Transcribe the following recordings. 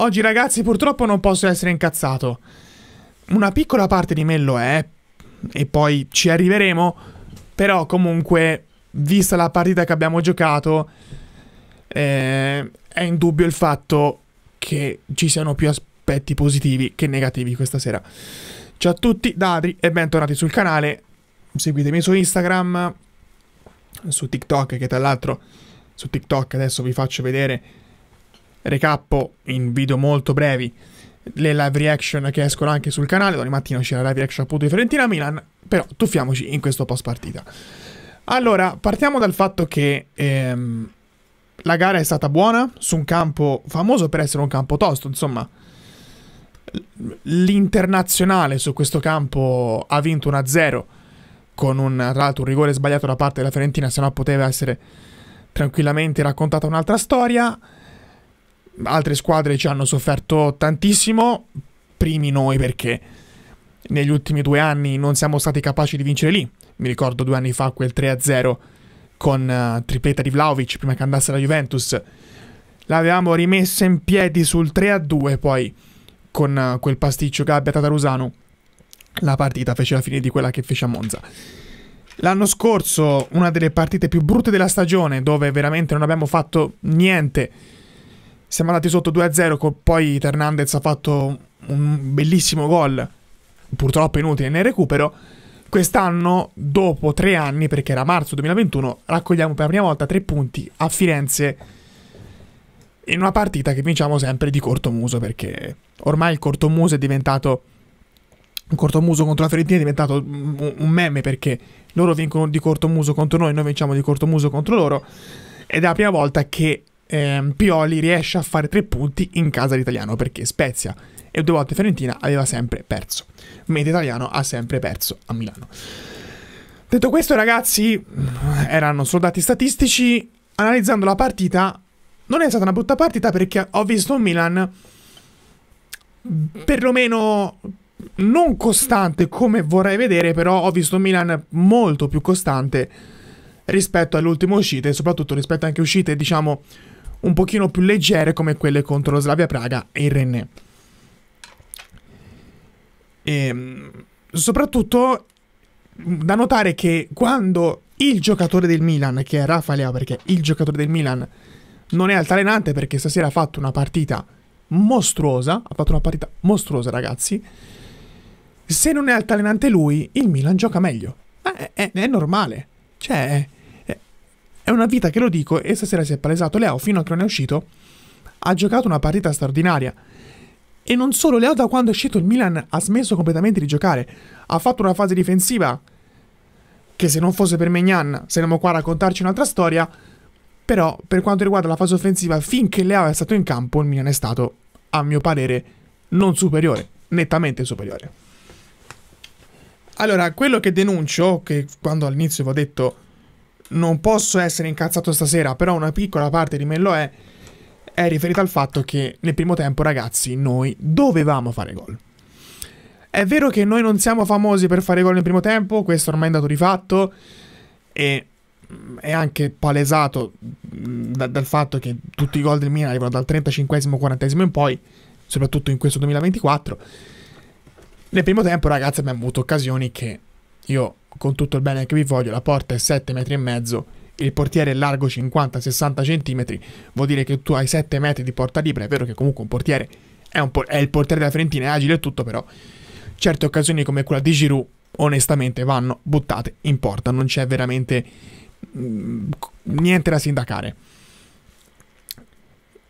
Oggi ragazzi purtroppo non posso essere incazzato. Una piccola parte di me lo è, e poi ci arriveremo, però comunque, vista la partita che abbiamo giocato, eh, è indubbio il fatto che ci siano più aspetti positivi che negativi questa sera. Ciao a tutti, Dadri e bentornati sul canale. Seguitemi su Instagram, su TikTok, che tra l'altro su TikTok adesso vi faccio vedere recappo in video molto brevi le live reaction che escono anche sul canale. Domani mattina c'è la live reaction appunto di Fiorentina Milan. Però tuffiamoci in questo post partita. Allora, partiamo dal fatto che ehm, la gara è stata buona su un campo famoso per essere un campo tosto. Insomma, l'internazionale su questo campo ha vinto 1-0 con un, tra l'altro un rigore sbagliato da parte della Fiorentina, se no poteva essere tranquillamente raccontata un'altra storia altre squadre ci hanno sofferto tantissimo, primi noi perché negli ultimi due anni non siamo stati capaci di vincere lì. Mi ricordo due anni fa quel 3-0 con uh, eh, tripletta di Vlaovic prima che andasse la Juventus. L'avevamo rimessa in piedi sul 3-2 poi con uh, quel pasticcio gabbia Tatarusano. La partita fece la fine di quella che fece a Monza. L'anno scorso una delle partite più brutte della stagione dove veramente non abbiamo fatto niente siamo andati sotto 2-0, poi Hernandez ha fatto un bellissimo gol, purtroppo inutile nel recupero. Quest'anno, dopo tre anni, perché era marzo 2021, raccogliamo per la prima volta tre punti a Firenze in una partita che vinciamo sempre di cortomuso, perché ormai il cortomuso è diventato... Il cortomuso contro la Fiorentina è diventato un meme perché loro vincono di cortomuso contro noi, noi vinciamo di cortomuso contro loro. Ed è la prima volta che ehm, Pioli riesce a fare tre punti in casa l'italiano perché Spezia e due volte Fiorentina aveva sempre perso, mentre italiano ha sempre perso a Milano. Detto questo, ragazzi, erano solo dati statistici. Analizzando la partita, non è stata una brutta partita perché ho visto un Milan perlomeno non costante come vorrei vedere, però ho visto un Milan molto più costante rispetto all'ultima uscita e soprattutto rispetto anche a uscite, diciamo, un pochino più leggere come quelle contro lo Slavia Praga e il René. E, ehm, soprattutto mm, da notare che quando il giocatore del Milan, che è Rafa Leo, perché il giocatore del Milan non è altalenante perché stasera ha fatto una partita mostruosa, ha fatto una partita mostruosa ragazzi, se non è altalenante lui, il Milan gioca meglio. È, è, è normale. Cioè, è una vita che lo dico e stasera si è palesato Leo, fino a che non è uscito. Ha giocato una partita straordinaria. E non solo, Leo, da quando è uscito il Milan ha smesso completamente di giocare. Ha fatto una fase difensiva che se non fosse per Megnan saremmo qua a raccontarci un'altra storia. Però per quanto riguarda la fase offensiva, finché Leo è stato in campo, il Milan è stato, a mio parere, non superiore, nettamente superiore. Allora, quello che denuncio, che quando all'inizio vi ho detto non posso essere incazzato stasera, però una piccola parte di me lo è, è riferita al fatto che nel primo tempo, ragazzi, noi dovevamo fare gol. È vero che noi non siamo famosi per fare gol nel primo tempo, questo ormai è dato di fatto, e mm, è anche palesato mm, da, dal fatto che tutti i gol del Milan arrivano dal 35 40 in poi, soprattutto in questo 2024. Nel primo tempo, ragazzi, abbiamo avuto occasioni che io con tutto il bene che vi voglio, la porta è 7 metri e mezzo, il portiere è largo 50-60 centimetri, vuol dire che tu hai 7 metri di porta libera, è vero che comunque un portiere è, un por è il portiere della Fiorentina, è agile e tutto, però certe occasioni come quella di Giroud onestamente vanno buttate in porta, non c'è veramente mh, mm, niente da sindacare.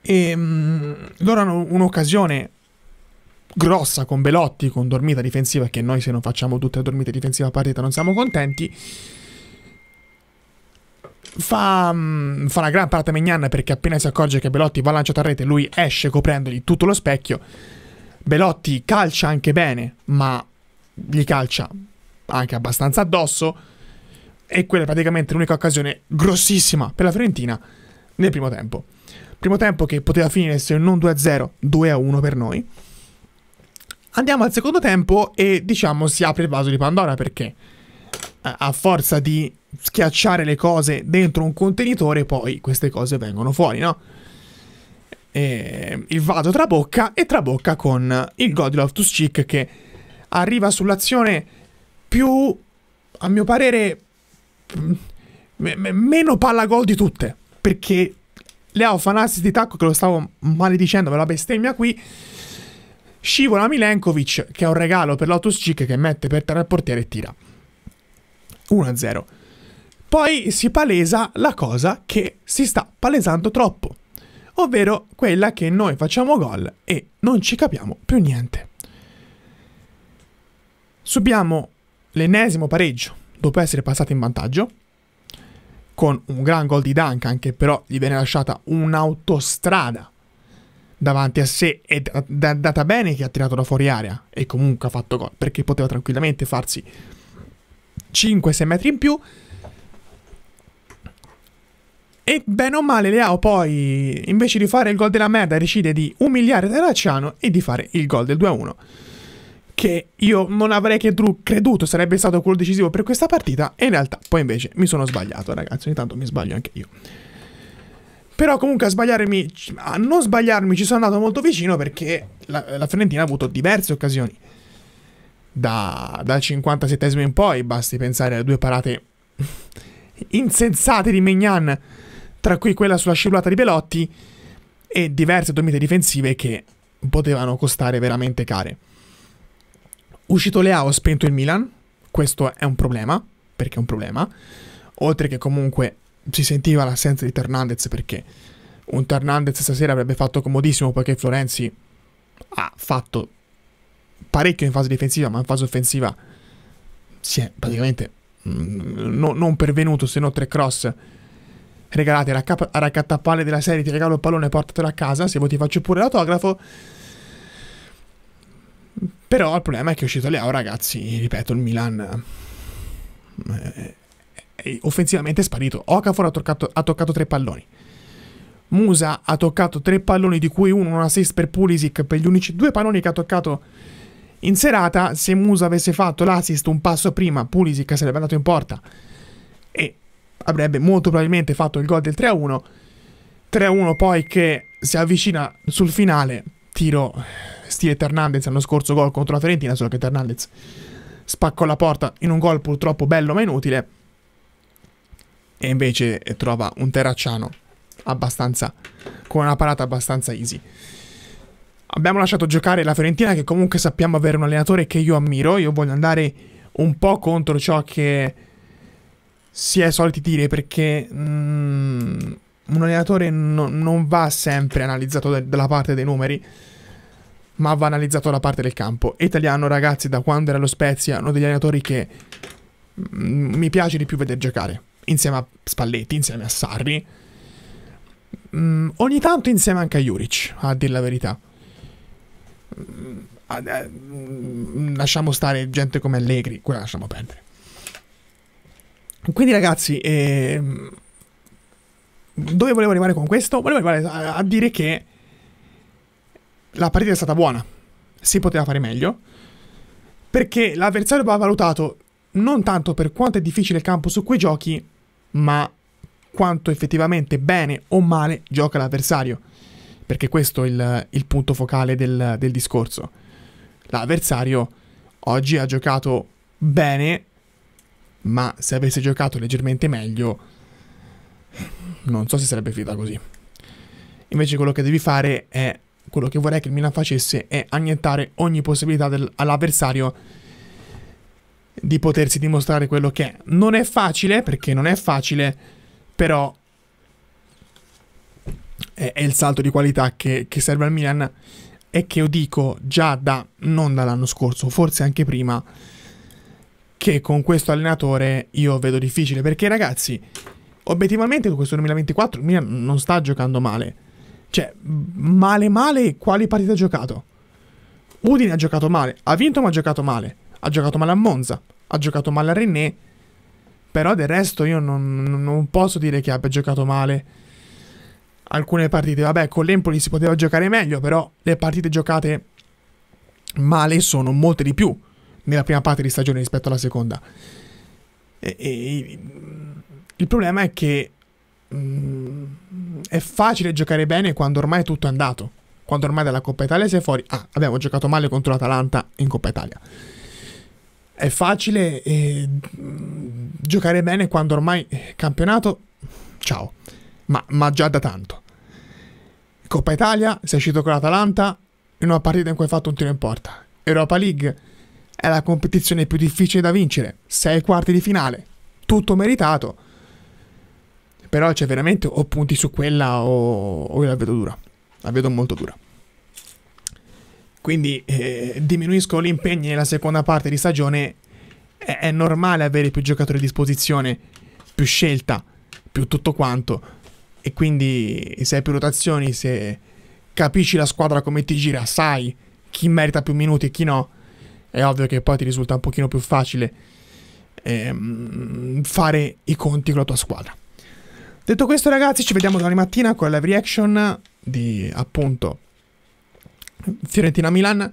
E ehm, mh, loro hanno un'occasione grossa con Belotti, con dormita difensiva, che noi se non facciamo tutte le dormite difensive a partita non siamo contenti. Fa, mm, fa, una gran parata Mignan perché appena si accorge che Belotti va lanciato a rete, lui esce coprendogli tutto lo specchio. Belotti calcia anche bene, ma gli calcia anche abbastanza addosso. E quella è praticamente l'unica occasione grossissima per la Fiorentina nel primo tempo. Primo tempo che poteva finire se non 2-0, 2-1 per noi. Andiamo al secondo tempo e diciamo si apre il vaso di Pandora perché a forza di schiacciare le cose dentro un contenitore poi queste cose vengono fuori, no? E il vaso trabocca e trabocca con il God Godilov to Chick che arriva sull'azione più, a mio parere, meno palla gol di tutte perché Leo fa di tacco che lo stavo maledicendo per la bestemmia qui Scivola Milenkovic, che è un regalo per l'Otus Cic che mette per terra il portiere e tira. 1-0. Poi si palesa la cosa che si sta palesando troppo, ovvero quella che noi facciamo gol e non ci capiamo più niente. Subiamo l'ennesimo pareggio dopo essere passati in vantaggio, con un gran gol di Duncan che però gli viene lasciata un'autostrada davanti a sé ed è andata bene che ha tirato da fuori area e comunque ha fatto gol perché poteva tranquillamente farsi 5-6 metri in più e bene o male Leao poi invece di fare il gol della merda decide di umiliare Terracciano e di fare il gol del 2-1 che io non avrei che creduto sarebbe stato quello decisivo per questa partita e in realtà poi invece mi sono sbagliato ragazzi ogni tanto mi sbaglio anche io però comunque a sbagliarmi, a non sbagliarmi ci sono andato molto vicino perché la, la Fiorentina ha avuto diverse occasioni. Da, dal 57 in poi, basti pensare alle due parate insensate di Mignan, tra cui quella sulla scivolata di Pelotti, e diverse dormite difensive che potevano costare veramente care. Uscito Leao, spento il Milan, questo è un problema, perché è un problema. Oltre che comunque si sentiva l'assenza di Fernandez perché un Fernandez stasera avrebbe fatto comodissimo poiché Florenzi ha fatto parecchio in fase difensiva, ma in fase offensiva si è praticamente mm, no, non pervenuto se no tre cross regalati a, racca- raccattapalle della serie ti regalo il pallone e portatelo a casa se vuoi ti faccio pure l'autografo però il problema è che è uscito Leao ragazzi ripeto il Milan eh, offensivamente è sparito. Okafor ha toccato, ha toccato tre palloni. Musa ha toccato tre palloni, di cui uno un assist per Pulisic per gli unici due palloni che ha toccato in serata. Se Musa avesse fatto l'assist un passo prima, Pulisic sarebbe andato in porta e avrebbe molto probabilmente fatto il gol del 3-1. 3-1 poi che si avvicina sul finale, tiro stile Hernandez l'anno scorso gol contro la Fiorentina, solo che Hernandez spaccò la porta in un gol purtroppo bello ma inutile e invece trova un terracciano abbastanza con una parata abbastanza easy. Abbiamo lasciato giocare la Fiorentina che comunque sappiamo avere un allenatore che io ammiro, io voglio andare un po' contro ciò che si è soliti dire perché mm, un allenatore no, non va sempre analizzato de dalla parte dei numeri ma va analizzato dalla parte del campo. Italiano, ragazzi, da quando era lo Spezia, uno degli allenatori che mm, mi piace di più vedere giocare insieme a Spalletti, insieme a Sarri, mm, ogni tanto insieme anche a Juric, a dir la verità. Mm, eh, mm lasciamo stare gente come Allegri, quella lasciamo perdere. Quindi ragazzi, eh, dove volevo arrivare con questo? Volevo arrivare a, a dire che la partita è stata buona, si poteva fare meglio, perché l'avversario va valutato non tanto per quanto è difficile il campo su cui giochi, ma quanto effettivamente bene o male gioca l'avversario, perché questo è il, il punto focale del, del discorso. L'avversario oggi ha giocato bene, ma se avesse giocato leggermente meglio, non so se sarebbe finita così. Invece quello che devi fare è quello che vorrei che il Milan facesse è annientare ogni possibilità all'avversario di potersi dimostrare quello che è. Non è facile, perché non è facile, però è, è il salto di qualità che, che serve al Milan e che io dico già da, non dall'anno scorso, forse anche prima, che con questo allenatore io vedo difficile, perché ragazzi, obiettivamente con questo 2024 il Milan non sta giocando male. Cioè, male male quali partite ha giocato? Udine ha giocato male, ha vinto ma ha giocato male, ha giocato male a Monza, ha giocato male a René, però del resto io non, non posso dire che abbia giocato male alcune partite. Vabbè, con l'Empoli si poteva giocare meglio, però le partite giocate male sono molte di più nella prima parte di stagione rispetto alla seconda. E, e, mm, il problema è che mh, mm, è facile giocare bene quando ormai tutto è andato. Quando ormai dalla Coppa Italia sei fuori. Ah, abbiamo giocato male contro l'Atalanta in Coppa Italia è facile eh, giocare bene quando ormai campionato, ciao, ma, ma già da tanto. Coppa Italia, sei uscito con l'Atalanta in una partita in cui hai fatto un tiro in porta. Europa League è la competizione più difficile da vincere, sei quarti di finale, tutto meritato. Però c'è veramente o punti su quella o, o la vedo dura. La vedo molto dura quindi eh, diminuiscono gli impegni nella seconda parte di stagione, è, è normale avere più giocatori a disposizione, più scelta, più tutto quanto. E quindi se hai più rotazioni, se capisci la squadra come ti gira, sai chi merita più minuti e chi no, è ovvio che poi ti risulta un pochino più facile ehm, fare i conti con la tua squadra. Detto questo ragazzi, ci vediamo domani mattina con la live reaction di appunto Fiorentina-Milan.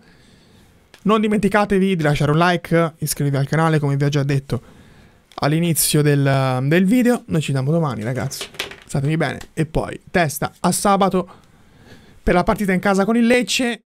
Non dimenticatevi di lasciare un like, iscrivervi al canale come vi ho già detto all'inizio del, del video. Noi ci vediamo domani ragazzi, statemi bene. E poi testa a sabato per la partita in casa con il Lecce.